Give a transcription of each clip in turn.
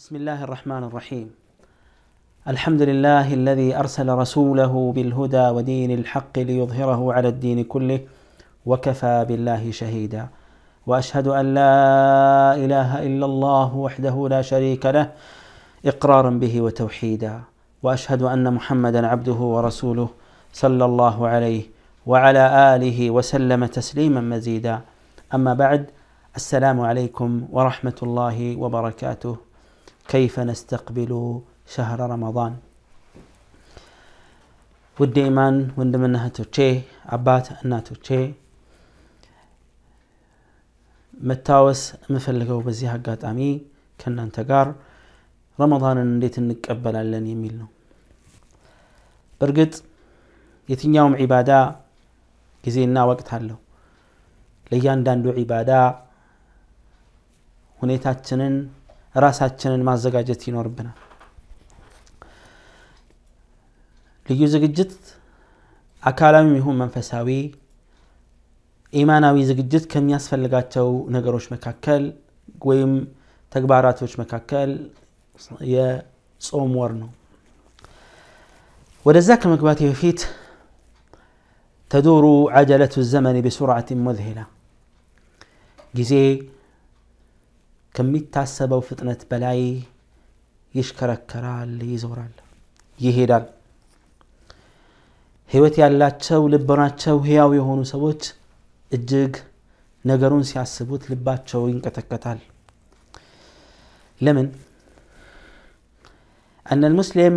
بسم الله الرحمن الرحيم الحمد لله الذي ارسل رسوله بالهدى ودين الحق ليظهره على الدين كله وكفى بالله شهيدا واشهد ان لا اله الا الله وحده لا شريك له اقرارا به وتوحيدا واشهد ان محمدا عبده ورسوله صلى الله عليه وعلى اله وسلم تسليما مزيدا اما بعد السلام عليكم ورحمه الله وبركاته كيف نستقبل شهر رمضان ودي إيمان وندمنا هتوشي عبات أناتوشي متاوس مفلقه بزيها قات أمي كنا انتقار رمضان نديت نقبل لن يميلنا برقد يتين يوم عبادة جزينا وقت حلو ليان داندو عبادة هنيتات ራሳችንን ማዘጋጀት ይኖርብናል ልዩ ዝግጅት አካላዊም ይሁን መንፈሳዊ ኢማናዊ ዝግጅት ከሚያስፈልጋቸው ነገሮች መካከል ወይም ተግባራቶች መካከል የጾም ወር ነው ወደዛ ከመግባቴ በፊት ተዱሩ አጀለቱ ዘመን ብሱርዓት ሙዝሂላ ጊዜ ከሚታሰበው ፍጥነት በላይ ይሽከረከራል፣ ይዞራል፣ ይሄዳል። ህይወት ያላቸው ልቦናቸው ህያው የሆኑ ሰዎች እጅግ ነገሩን ሲያስቡት ልባቸው ይንቀጠቀጣል። ለምን? أن المسلم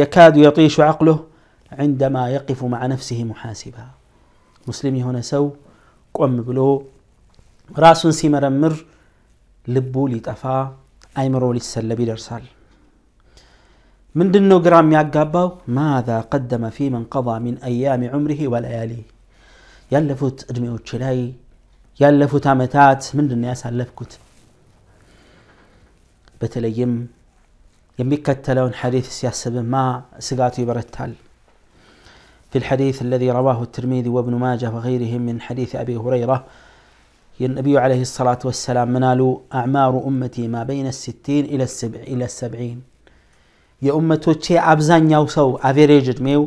يكاد يطيش عقله عندما يقف مع نفسه محاسبا مسلم هنا سو قم بلو راسون سيمرمر ልቡ ሊጠፋ አይምሮ ሊሰለብ ይደርሳል ምንድን ነው ግራ የሚያጋባው ማዛ ቀደመ ፊ መን ቀضى ሚን አያሚ ዑምሪህ ወለያሊ ያለፉት እድሜዎች ላይ ያለፉት አመታት ምንድን ነው ያሳለፍኩት በተለይም የሚከተለውን ሐዲስ ሲያስብማ ስጋቱ ይበረታል في الحديث الذي رواه الترمذي وابن ماجه وغيرهم من حديث أبي هريرة يا النبي عليه الصلاة والسلام منالو أعمار أمتي ما بين الستين إلى السبع إلى السبعين يا أمتو تشي أبزان يوسو أفريجد ميو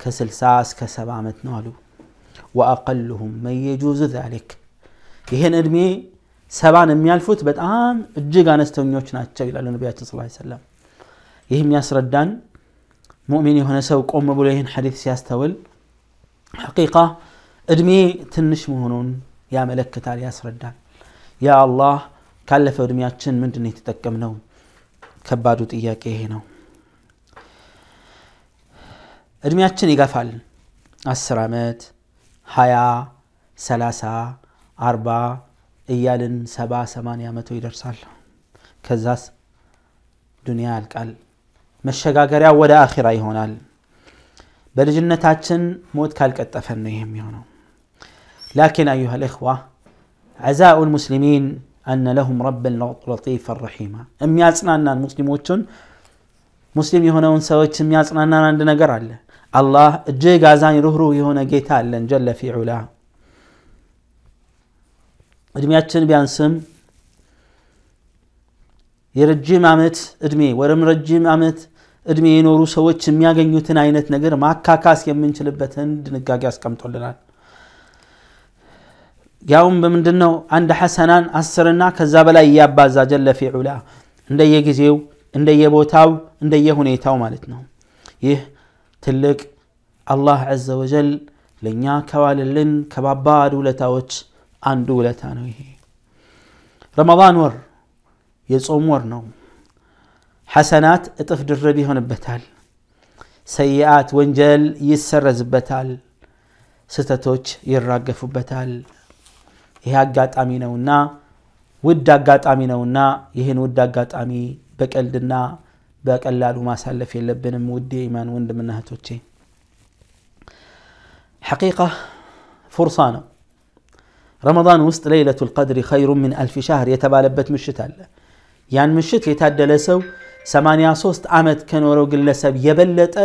كسلساس كسبع نالو وأقلهم من يجوز ذلك يهن أدمي سبان ميالفوت بتآن الجيغان استونيوشنا تشغل على النبي صلى الله عليه وسلم يهم ياسر الدان مؤمن يهنا سوق أم أبو حديث سياستول حقيقة أدمي تنش مهنون ያመለክታል፣ ያስረዳል። ያ አላህ ካለፈው እድሜያችን ምንድን የተጠቀምነው? ከባዱ ጥያቄ ይሄ ነው። እድሜያችን ይገፋል። አስር ዓመት ሀያ ሰላሳ አርባ እያልን ሰባ ሰማንያ መቶ ይደርሳል። ከዛስ ዱንያ ያልቃል። መሸጋገሪያ ወደ አኺራ ይሆናል። በልጅነታችን ሞት ካልቀጠፈን ነው ይሄ የሚሆነው። لكن أيها الإخوة عزاء المسلمين أن لهم رب لطيفا رحيما أم يأسنان المسلمون مسلم يهونون سوى كم يأسنان عندنا قرال الله جي قازان رهرو يهون قتال لن جل في علا أدمياتشن بيانسم يرجم أمت أدمي ورم رجم أمت أدمي ينورو سوى كم يأسنان عينت نقر ما كاكاس يمنش تلبتن دنقاقاس كم تولنان ያውም በምንድን ነው አንድ ሐሰናን አስርና ከዛ በላይ እያባዛ ጀለ ፊዑላ እንደየጊዜው እንደየቦታው እንደየሁኔታው ማለት ነው ይህ ትልቅ አላህ ዘ ወጀል ለእኛ ከዋልልን ከባባድ ውለታዎች አንዱ ውለታ ነው ይሄ ረመዳን ወር የጾም ወር ነው ሐሰናት እጥፍ ድርብ ይሆንበታል ሰይአት ወንጀል ይሰረዝበታል ስተቶች ይራገፉበታል ይሄ አጋጣሚ ነውና ውድ አጋጣሚ ነውና ይህን ውድ አጋጣሚ በቀልድና በቀላሉ ማሳለፍ የለብንም ውድ የኢማን ወንድምና እህቶቼ ሐቂቃ ፉርሳ ነው ረመዳን ውስጥ ለይለቱ ልቀድር ኸይሩ ምን አልፍ ሻህር የተባለበት ምሽት አለ ያን ምሽት የታደለ ሰው 83 ዓመት ከኖረው ግለሰብ የበለጠ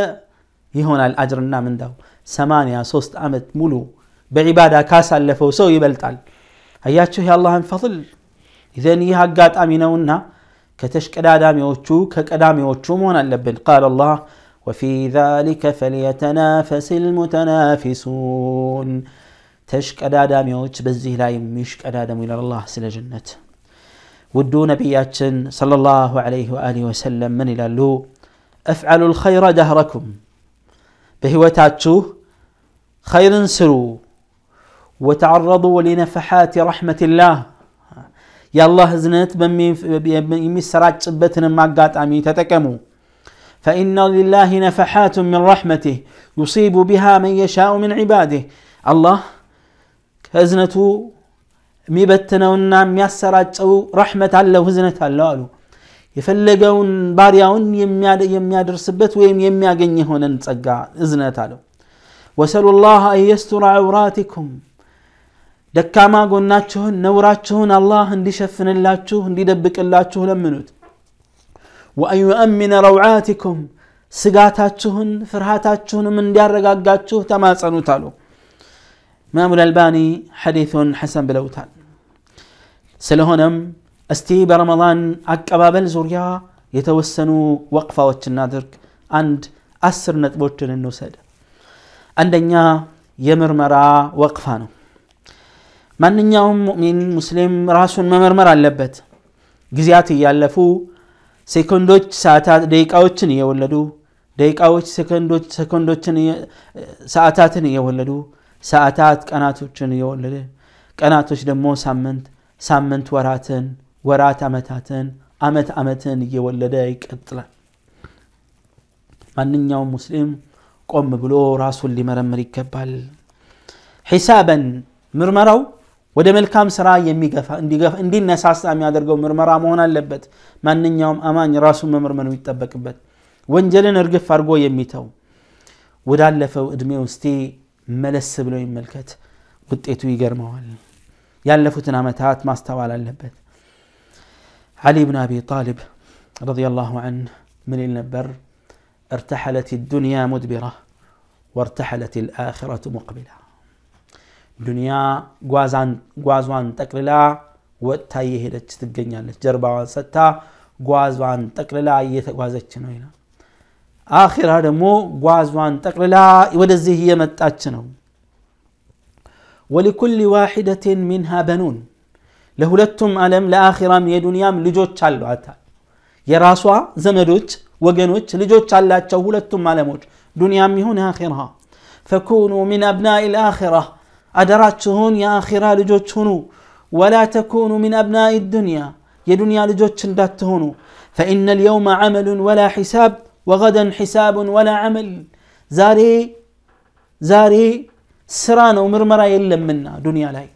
ይሆናል አጅርና ምንዳው 83 ዓመት ሙሉ በዒባዳ ካሳለፈው ሰው ይበልጣል አያችሁ የአላህን ፈضል ኢዘን ይህ አጋጣሚ ነውና ከተሽቀዳዳሚዎቹ ከቀዳሚዎቹ መሆን አለብን ቃል አላህ وفي ذلك فليتنافس المتنافسون ተሽቀዳዳሚዎች በዚህ ላይ የሚሽቀዳደሙ ይላል አላህ ስለ ጀነት ውዱ ነቢያችን صلى الله عليه وآله وسلم من إلى له أفعلوا الخير دهركم بهوتاتشو خير سروا وتعرضوا لنفحات رحمة الله يا الله زنت የአላህ ما قات عمي ተጠቀሙ فإن لله نفحات من رحمته يصيب بها من يشاء من عباده الله كأزنة ميبتنونا أو رحمة الله هزنة الله قالوا يفلقون باريون يميادر سبت ويم يمياقن يهون انتقى إذنة قالوا وسألوا الله أن يستر عوراتكم ደካማ ጎናችሁን ነውራችሁን አላህ እንዲሸፍንላችሁ እንዲደብቅላችሁ ለምኑት ወአን ዩአሚነ ረውዓቲኩም ስጋታችሁን ፍርሃታችሁንም እንዲያረጋጋችሁ ተማጸኑት አሉ ኢማሙ ልአልባኒ ሐዲቱን ሐሰን ብለውታል ስለሆነም እስቲ በረመዳን አቀባበል ዙሪያ የተወሰኑ ወቅፋዎች እናድርግ አንድ አስር ነጥቦችን እንውሰድ አንደኛ የምርመራ ወቅፋ ነው ማንኛውም ሙእሚን ሙስሊም ራሱን መመርመር አለበት። ጊዜያት እያለፉ ሴኮንዶች፣ ሰዓታት፣ ደቂቃዎችን እየወለዱ ደቂቃዎች ሴኮንዶችን፣ ሰዓታትን እየወለዱ ሰዓታት ቀናቶችን እየወለደ ቀናቶች ደግሞ ሳምንት ሳምንት ወራትን ወራት አመታትን አመት አመትን እየወለደ ይቀጥላል። ማንኛውም ሙስሊም ቆም ብሎ ራሱን ሊመረምር ይገባል። ሒሳበን ምርመራው ወደ መልካም ስራ የሚገፋ እንዲነሳሳ የሚያደርገው ምርመራ መሆን አለበት ማንኛውም አማኝ ራሱን መመርመር የሚጠበቅበት ወንጀልን እርግፍ አድርጎ የሚተው ወዳለፈው እድሜው እስቲ መለስ ብሎ ይመልከት ውጤቱ ይገርመዋል ያለፉትን ዓመታት ማስተዋል አለበት علي بن أبي طالب رضي الله عنه من النبر ارتحلت الدنيا مدبرة وارتحلت الآخرة مقبلة ዱንያ ጓዟን ጠቅልላ ወጥታ እየሄደች ትገኛለች ጀርባዋን ሰጥታ ጓዟን ጠቅልላ እየተጓዘች ነው ይላል አኺራ ደግሞ ጓዟን ጠቅልላ ወደዚህ እየመጣች ነው ወሊኩል ዋሒደትን ሚንሃ በኑን ለሁለቱም ዓለም ለአኺራም የዱንያም ልጆች አሏታል የራሷ ዘመዶች ወገኖች ልጆች አላቸው ሁለቱም ዓለሞች ዱንያም ይሁን አኺራ ፈኩኑ ሚን አብናኢ ልአኺራ أدراتشون يا آخرة لجوتشونو ولا تكونوا من أبناء الدنيا يا دنيا لجوتشن داتهونو فإن اليوم عمل ولا حساب وغدا حساب ولا عمل زاري زاري سرانا ومرمرا يلم منا دنيا لاي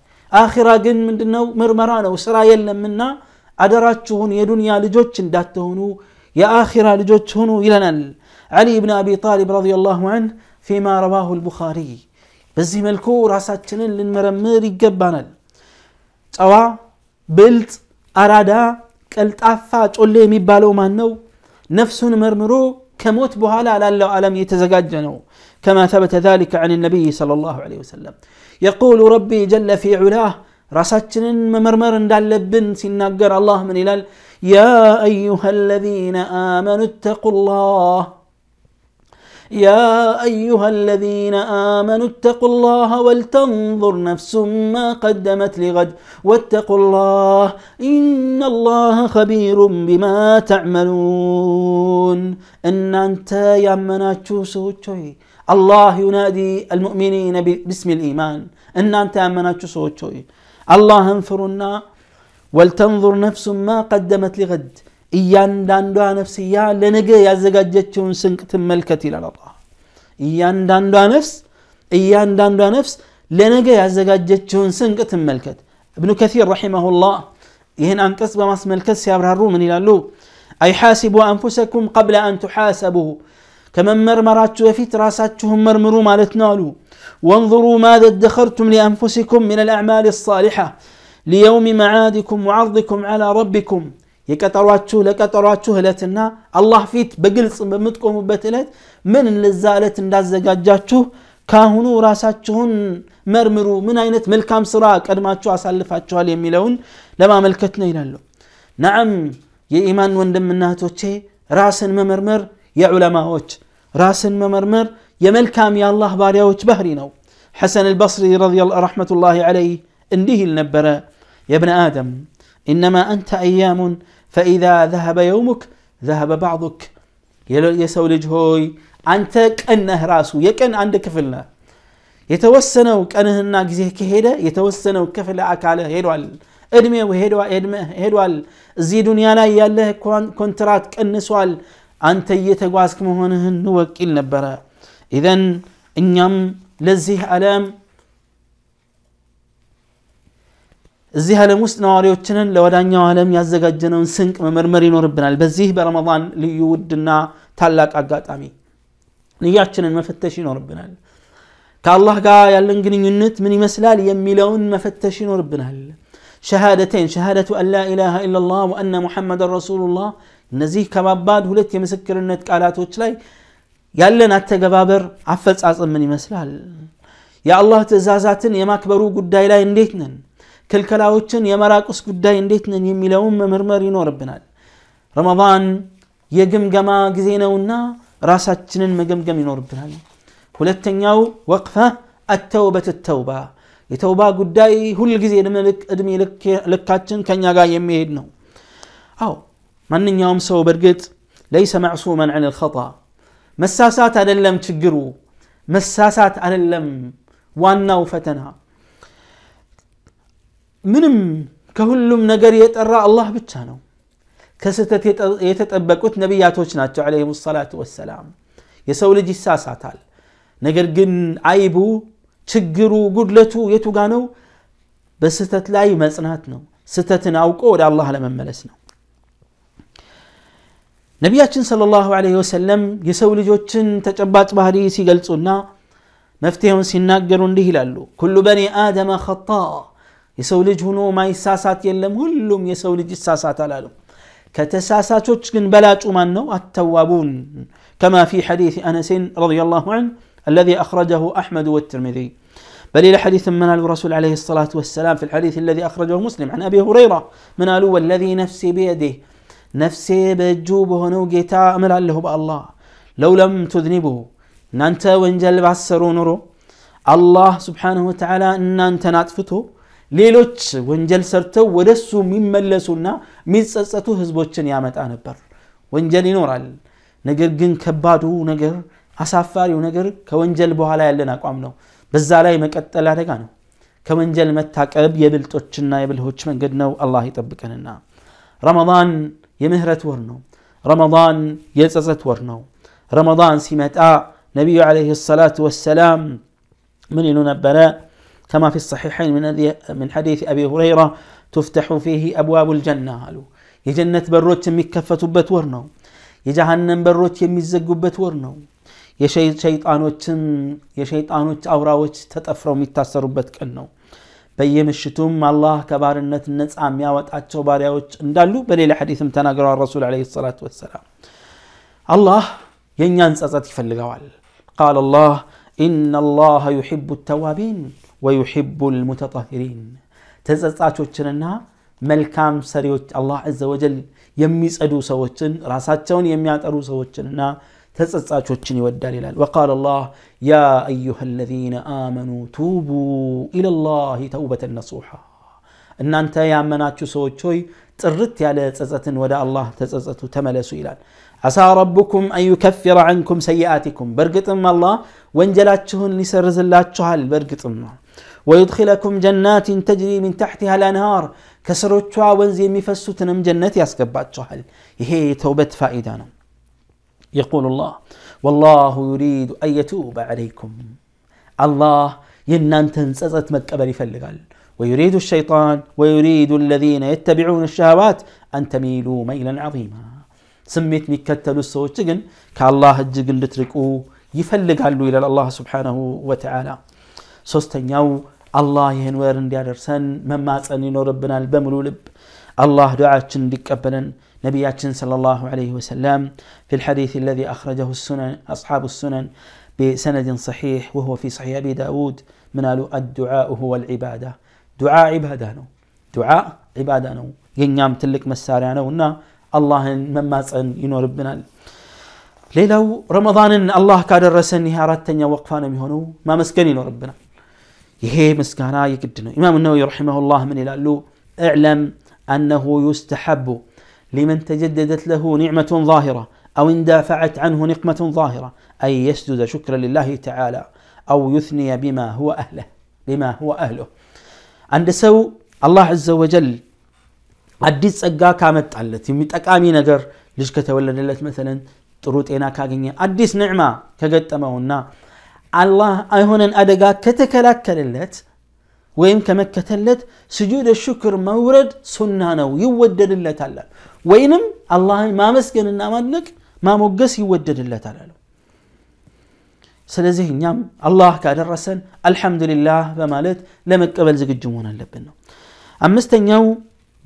آخرة قن من دنا ومرمرانا وسرا يلم منا أدراتشون يا دنيا لجوتشن داتهونو يا آخرة لجوتشونو إلى علي بن أبي طالب رضي الله عنه فيما رواه البخاري بزي ملكو መልኩ ራሳችንን ልንመረምር ይገባናል ጨዋ ብልጥ አራዳ ቀልጣፋ ጮሌ የሚባለው ማን ነው ነፍሱን መርምሮ ከሞት በኋላ ላለው ዓለም የተዘጋጀ ነው كما ثبت ذلك عن النبي صلى الله عليه وسلم يقول ربي جل في علاه رساتن ممرمر دال بن سنقر الله من إلال يا أيها الذين آمنوا اتقوا الله يا أيها الذين آمنوا اتقوا الله ولتنظر نفس ما قدمت لغد واتقوا الله إن الله خبير بما تعملون أن أنت يا مناتشو سوتشوي الله ينادي المؤمنين باسم الإيمان أن أنت يا مناتشو سوتشوي الله انفرنا ولتنظر نفس ما قدمت لغد إيان እያንዳንዷ ነፍስያ ለነገ ያዘጋጀችውን ስንቅ ትመልከት ይላል አላ እያንዳንዷ ነፍስ እያንዳንዷ ነፍስ ለነገ ያዘጋጀችውን ስንቅ ملكت ابن كثير رحمه الله يهن أن تسبى مسملكت الروم من إلالو أي حاسبوا أنفسكم قبل أن تحاسبوا كما مرمرات وفيت راساتهم مرمروا مالتنالو وانظروا ماذا ادخرتم لأنفسكم من الأعمال الصالحة ليوم معادكم وعرضكم على ربكم የቀጠሯችሁ ለቀጠሯችሁ እለትና አላህ ፊት በግልጽ በምትቆሙበት እለት ምን ለዛ እለት እንዳዘጋጃችሁ ካሁኑ ራሳችሁን መርምሩ ምን አይነት መልካም ስራ ቀድማችሁ አሳልፋችኋል የሚለውን ለማመልከት ነው ይላሉ ናም የኢማን ወንድምናቶቼ ራስን መመርመር የዑለማዎች ራስን መመርመር የመልካም የአላህ ባሪያዎች ባህሪ ነው ሐሰን البصري رضي الله رحمة الله عليه እንዲህ ይል ነበረ የብነ አደም إنما أنت أيام فإذا ذهب يومك ذهب بعضك يسولج هوي أنت كأنه راسو يكن عند كفلنا يتوسنوا كأنه ناقزيه كهيدا يتوسنوا كفل أكاله هيروال ادمي وهيدوا ادمي هيروال زي يالا يالله كونترات كأنسوال أنت يتقواسك مهونه نوك إلنا برا إذن إنيام لزيه ألام زي هالم وسنواريو تشنن لو دانيا عالم يزغا جنون سنك ممرمري نور ربنا البزيه برمضان ليودنا تلاك اقات امي نيا تشنن مفتشي نور ربنا كالله قا يلنقن ينت من مسلال يميلون مفتشي نور ربنا شهادتين شهادة أن لا إله إلا الله وأن محمد رسول الله نزيه كباباد هلت يمسكر النت كالاتو تشلي يلن التقبابر عفلت عصم من مسلال يا الله تزازاتن يا ماكبرو قد دايلا ينديتنن ክልከላዎችን የመራቁስ ጉዳይ እንዴት ነን የሚለውን መመርመር ይኖርብናል ረመን የግምገማ ጊዜ ነውና ራሳችንን መገምገም ይኖርብናል ሁለተኛው ወቅፈ አተውበት ተውባ የተውባ ጉዳይ ሁል ጊዜ እድሜ ልካችን ከኛ ጋር የሚሄድ ነው አዎ ማንኛውም ሰው በእርግጥ ለይሰ ማዕሱመን ዐን ልኸጣ መሳሳት አይደለም ችግሩ መሳሳት አይደለም ዋናው ፈተና منم كهلم نجر يترى الله بتشانو كستت يتتبكت نبياتوش ناتو عليهم الصلاة والسلام يسول جي ساساتال نجر جن عيبو تجرو قدلتو يتوغانو بستت لاي مزناتنا ستتنا أوكو ولا الله لما ملسنا نبياتنا صلى الله عليه وسلم يسول جوتشن تجبات بهري سيقلتونا مفتيهم سيناقرون لهلالو كل بني آدم خطاه يسوي የሰው ልጅ ሆኖ ማይሳሳት የለም ሁሉም የሰው ልጅ ይሳሳታል አለው ከተሳሳቾች ግን بلات ማን التوابون كما في حديث أنس رضي الله عنه الذي أخرجه أحمد والترمذي بل إلى حديث من الرسول عليه الصلاة والسلام في الحديث الذي أخرجه مسلم عن أبي هريرة من قالوا والذي نفسي بيده نفسي بجوب هنو جيتا أمر له الله لو لم تذنبه نانتا وانجل بعسرون نرو الله سبحانه وتعالى نانتا ناتفته ሌሎች ወንጀል ሰርተው ወደ እሱ የሚመለሱና የሚጸጸቱ ህዝቦችን ያመጣ ነበር ወንጀል ይኖራል ነገር ግን ከባዱ ነገር አሳፋሪው ነገር ከወንጀል በኋላ ያለን አቋም ነው በዛ ላይ መቀጠል አደጋ ነው ከወንጀል መታቀብ የብልጦችና የብልሆች መንገድ ነው አላህ ይጠብቀንና ረመዳን የምህረት ወር ነው ረመዳን የጸጸት ወር ነው ረመዳን ሲመጣ ነቢዩ አለህ ሰላቱ ወሰላም ምን ይሉ ነበረ كما في الصحيحين من من حديث أبي هريرة تفتح فيه أبواب الجنة قالوا የጀነት በሮች የሚከፈቱበት ወር ነው የጀሃነም በሮች የሚዘጉበት ወር ነው የሸይጣኖችን የሸይጣኖች አውራዎች ተጠፍረው የሚታሰሩበት ቀን ነው በየምሽቱም አላህ ከባርነት ነፃ የሚያወጣቸው ባሪያዎች እንዳሉ በሌላ ሐዲስም ተናግረዋል ረሱል ለ ሰላት ወሰላም አላህ የእኛን ጸጸት ይፈልገዋል ቃል አላህ ኢነ አላህ ዩሕቡ ተዋቢን ويحب المتطهرين تزاتوتشننا ملكام سريوت الله عز وجل يمي سدو سوتشن راساتشون يمي اترو سوتشننا تزاتوتشن يودال الى وقال الله يا ايها الذين امنوا توبوا الى الله توبه نصوحا ان انت يا مناتشو سوتشوي ጥርት ያለ ጸጸትን ወደ አላህ ተጸጸቱ ተመለሱ ይላል አሳ ረቡኩም አንዩከፍረ አንኩም ሰይአቲኩም በእርግጥም አላህ ወንጀላችሁን ሊሰርዝላችኋል በእርግጥም ነው ويدخلكم جنات تجري من تحتها الأنهار ከስሮቿ ወንዝ من ጀነት أسكبات ይሄ هي توبة فائدانا يقول الله والله يريد أن يتوب عليكم الله ينان سزت مكبر يفلقال ويريد الشيطان ويريد الذين يتبعون الشهوات أن تميلوا ميلا عظيما سميت مكتل السوء كالله الجق لتركوا يفلق إلى الله سبحانه وتعالى ሶስተኛው አላህ ይህን ወር مما መማፀን ይኖርብናል በሙሉ ልብ الله دعاتشن ديكبلن نبياتشن صلى الله عليه وسلم في الحديث الذي أخرجه السنن أصحاب السنن بسند صحيح وهو في صحيح أبي داود من قالوا الدعاء هو العبادة دعاء عبادة نو دعاء عبادة نو ينام تلك مساري أنا ونا الله مماسن ينور بنا ليلو رمضان الله كادر رسني هارتن وقفانا ميهونو ما مسكني ربنا يهي مسكانا يقدنا إمام النووي رحمه الله من الألو اعلم أنه يستحب لمن تجددت له نعمة ظاهرة أو اندافعت عنه نقمة ظاهرة أن يسجد شكرا لله تعالى أو يثني بما هو أهله بما هو أهله عند سو الله عز وجل أديت سقا كامت على التي نجر لشكة ولا مثلا تروت إينا كاقيني أديس نعمة كقد تمونا አላህ አይሆነን አደጋ ከተከላከለለት ወይም ከመከተለት ስጁድ ሽክር መውረድ ሱና ነው ይወደድለታል ወይንም አላህን ማመስገንና ማድነቅ ማሞገስ ይወደድለታል አለው ስለዚህ እኛም አላህ ካደረሰን አልሐምዱሊላህ በማለት ለመቀበል ዝግጁ መሆን አለብን ነው አምስተኛው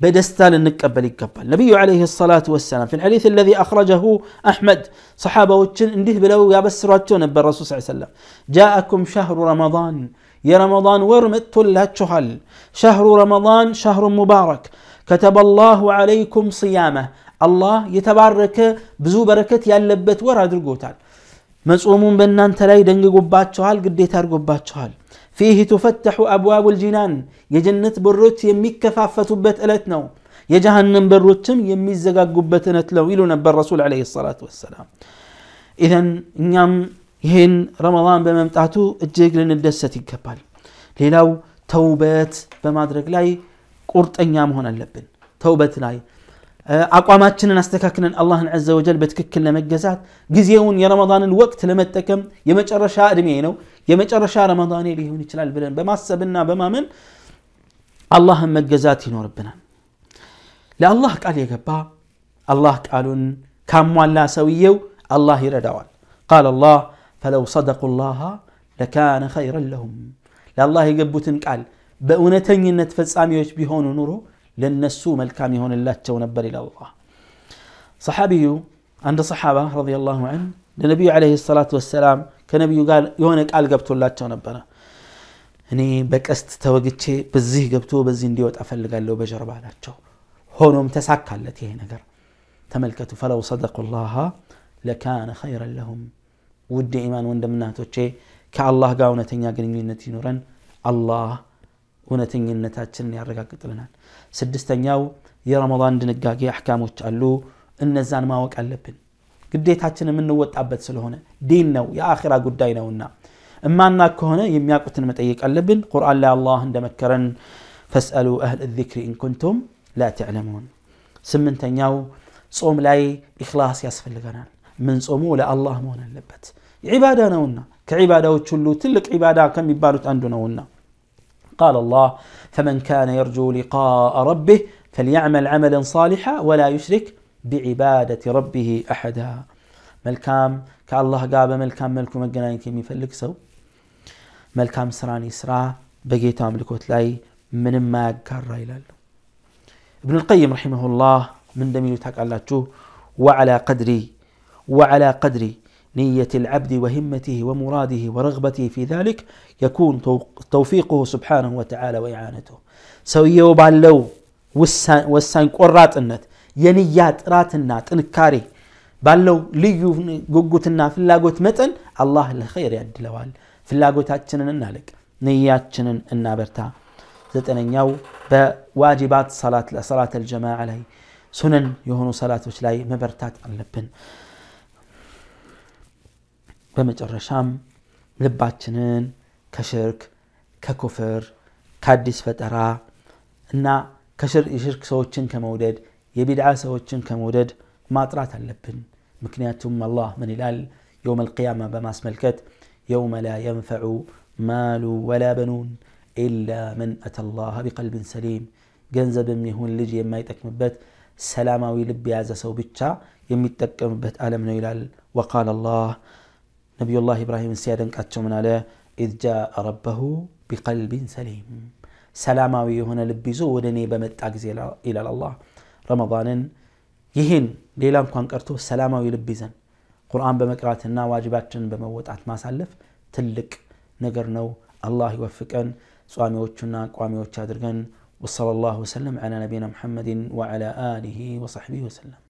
بدستان النكبة يقبل النبي عليه الصلاة والسلام في الحديث الذي أخرجه أحمد صحابة وشن انده بلو يا بس راتون الرسول صلى الله عليه وسلم جاءكم شهر رمضان يا رمضان ورمت تشهل شهر رمضان شهر مبارك كتب الله عليكم صيامه الله يتبارك بزو بركة يالبت ورا درقوتال مصومون بنان تلاي دنققوا قد يتار قبات باتشهل فيه تفتح أبواب الجنان يجنة بروت يمي كفافة بتألتنا يجهنم بروتم يميزقا قبتنا تلو إلونا الرسول عليه الصلاة والسلام إذن نعم هن رمضان بممتعته الجيق لن الكبال ليلو توبات بما لاي قرت أنيام هنا اللبن توبات لاي አቋማችንን አስተካክለን አላህን አዘ ወጀል በትክክል ለመገዛት ጊዜውን የረመዳንን ወቅት ለመጠቀም የመጨረሻ እድሜ ነው የመጨረሻ ረመዳኔ ሊሆን ይችላል ብለን በማሰብና በማመን አላህን መገዛት ይኖርብናል ለአላህ ቃል የገባ አላህ ቃሉን ካሟላ ሰውየው አላህ ይረዳዋል ቃል አላህ ፈለው ሰደቁ ላሃ ለካነ ኸይረን ለሁም ለአላህ የገቡትን ቃል በእውነተኝነት ፈጻሚዎች ቢሆኑ ኑሮ ለነሱ መልካም ይሆንላቸው ነበር ይላል አላህ ሰሓቢዩ አንድ ሰሓባ ረዲየላሁ ዐንሁ ለነቢዩ ዓለይሂ ሰላቱ ወሰላም ከነቢዩ ጋር የሆነ ቃል ገብቶላቸው ነበረ እኔ በቀስት ተወግቼ በዚህ ገብቶ በዚህ እንዲወጣ ፈልጋለሁ በጀርባ አላቸው ሆኖም ተሳካለት ይሄ ነገር ተመልከቱ ፈለው ሰደቁ ላሃ ለካነ ኸይረን ለሁም ውድ ኢማን ወንድምናቶቼ ከአላህ ጋር እውነተኛ ግንኙነት ይኑረን አላህ እውነተኝነታችንን ያረጋግጥልናል ስድስተኛው የረመዳን ድንጋጌ አሕካሞች አሉ እነዛን ማወቅ አለብን ግዴታችን የምንወጣበት ስለሆነ ዲን ነው የአኺራ ጉዳይ ነውና እማና ከሆነ የሚያውቁትን መጠየቅ አለብን ቁርአን ላይ አላህ እንደመከረን ፈስአሉ አህል ዚክሪ ኢንኩንቱም ላ ተዕለሙን ስምንተኛው ጾም ላይ ኢክላስ ያስፈልገናል ምን ጾሙ ለአላህ መሆን አለበት ዒባዳ ነውና ከዒባዳዎች ሁሉ ትልቅ ዒባዳ ከሚባሉት አንዱ ነውና قال الله فمن كان يرجو لقاء ربه فليعمل عملا صالحا ولا يشرك بعبادة ربه أحدا ملكام كالله قاب ملكام ملك مقناني كمي فلك سو ملكام سراني سرا بقيت أملكوت لاي من ما قرر إلى ابن القيم رحمه الله من دمي يتاك على وعلى قدري وعلى قدري نية العبد وهمته ومراده ورغبته في ذلك يكون توفيقه سبحانه وتعالى وإعانته سوية وبالو وسان قرات النت ينيات رات النات انكاري بالو ليو قوت النات في اللاقوت متن الله الخير يا الدلوال في اللاقوت هاتشنن النالك نيات شنن النابرتا زتنا نيو بواجبات صلاة صلاة الجماعة عليه سنن يهون صلاة وشلاي مبرتات اللبن በመጨረሻም ልባችንን ከሽርክ ከኩፍር ከአዲስ ፈጠራ እና የሽርክ ሰዎችን ከመውደድ የቢድዓ ሰዎችን ከመውደድ ማጥራት አለብን ምክንያቱም አላህ ምን ይላል የውም አልቅያማ በማስመልከት የውመ ላ የንፈዑ ማሉ ወላ በኑን ኢላ ምን አተ ላህ ቢቀልብን ሰሊም ገንዘብም ይሁን ልጅ የማይጠቅምበት ሰላማዊ ልብ የያዘ ሰው ብቻ የሚጠቀምበት ዓለም ነው ይላል ወቃል አላህ نبي الله إبراهيم سيادن كاتشومنا له إذ جاء ربه بقلب سليم سلاما ويهنا لبزو ودني بمت إلى الله رمضان يهن ليلان كوان كرتو سلاما ويلبزن قرآن بمكراتنا واجباتنا بموتعت ما سالف تلك نقرنو الله يوفقن صامي وچنا قوامي وچادرغن وصلى الله وسلم على نبينا محمد وعلى آله وصحبه وسلم